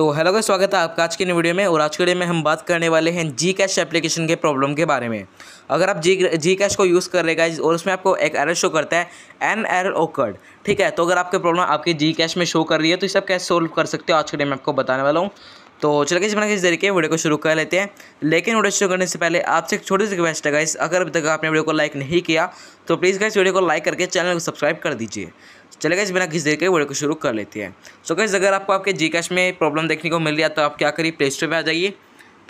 तो हेलो का स्वागत है आपका आज के वीडियो में और आज के वीडियो में हम बात करने वाले हैं जी कैश एप्लीकेशन के प्रॉब्लम के बारे में अगर आप जी जी कैश को यूज़ कर रहेगा और उसमें आपको एक एरर शो करता है एन एर ओकर्ड ठीक है तो अगर आपकी प्रॉब्लम आपके जी कैश में शो कर रही है तो इसे आप कैसे सोल्व कर सकते हो आज के डे में आपको बताने वाला हूँ तो चलिए इस बनाकर किस तरीके वीडियो को शुरू कर लेते हैं लेकिन वीडियो शुरू करने से पहले आपसे एक छोटी सी रिक्वेस्ट है गाइस अगर अभी तक आपने वीडियो को लाइक नहीं किया तो प्लीज़ गाइस वीडियो को लाइक करके चैनल को सब्सक्राइब कर दीजिए चले गए बिना किसी देर के वीडियो को शुरू कर लेते हैं सो so, गाइस अगर आपको आपके जी में प्रॉब्लम देखने को मिल रहा तो आप क्या करिए प्ले स्टोर पर आ जाइए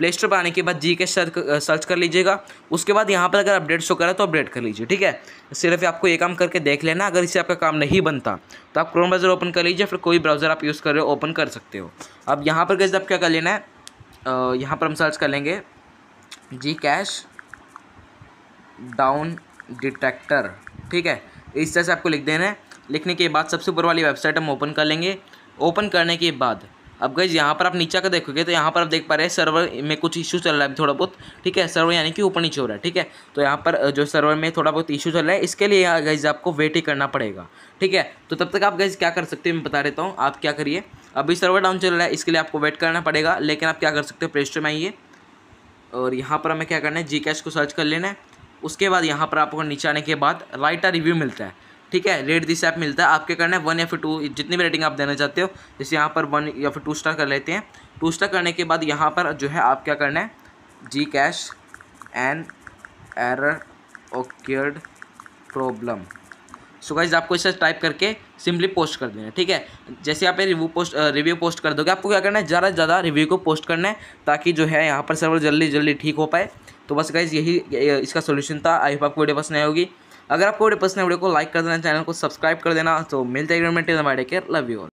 प्ले स्टोर पर आने के बाद जी के सर्च कर लीजिएगा उसके बाद यहाँ पर अगर अपडेट शो करा तो अपडेट कर लीजिए ठीक है सिर्फ आपको ये काम करके देख लेना अगर इससे आपका काम नहीं बनता तो आप क्रोम ब्राउज़र ओपन कर लीजिए फिर कोई ब्राउज़र आप यूज़ कर रहे हो ओपन कर सकते हो अब यहाँ पर कैसे आप क्या कर लेना है यहाँ पर हम सर्च कर लेंगे जी कैश डाउन डिटेक्टर ठीक है इस तरह से आपको लिख देना है लिखने के बाद सबसे ऊपर वाली वेबसाइट हम ओपन कर लेंगे ओपन करने के बाद अब गई यहाँ पर आप नीचे का देखोगे तो यहाँ पर आप देख पा रहे हैं सर्वर में कुछ इशू चल रहा है थोड़ा बहुत ठीक है सर्वर यानी कि ऊपर नीचे हो रहा है ठीक है तो यहाँ पर जो सर्वर में थोड़ा बहुत इशू चल रहा है इसके लिए गैज आपको वेट ही करना पड़ेगा ठीक है तो तब तक आप गैज क्या कर सकते हैं मैं बता देता हूँ आप क्या करिए अभी सर्वर डाउन चल रहा है इसके लिए आपको वेट करना पड़ेगा लेकिन आप क्या कर सकते हो प्ले स्टोर में आइए और यहाँ पर हमें क्या करना है जी को सर्च कर लेना है उसके बाद यहाँ पर आपको नीचे आने के बाद राइट रिव्यू मिलता है ठीक है रेट दिस ऐप मिलता है आपके करना है वन या फिर टू जितनी भी रेटिंग आप देना चाहते हो जैसे यहाँ पर वन या फिर टू स्टार कर लेते हैं टू स्टार करने के बाद यहाँ पर जो है आप क्या करना है GCash and error occurred problem so guys आपको इसे टाइप करके सिंपली पोस्ट कर देना ठीक है जैसे आप रिव्यू पोस्ट रिव्यू पोस्ट कर दोगे आपको क्या करना है ज़्यादा से ज़्यादा रिव्यू को पोस्ट करना है ताकि जो है यहाँ पर सर्वर जल्दी जल्दी ठीक हो पाए तो बस गाइज यही इसका सोल्यूशन था आई होप आपको वीडियो पसंद आएगी होगी अगर आपको वीडियो पसंद है वीडियो को लाइक कर देना चैनल को सब्सक्राइब कर देना तो मिलते हैं लव यू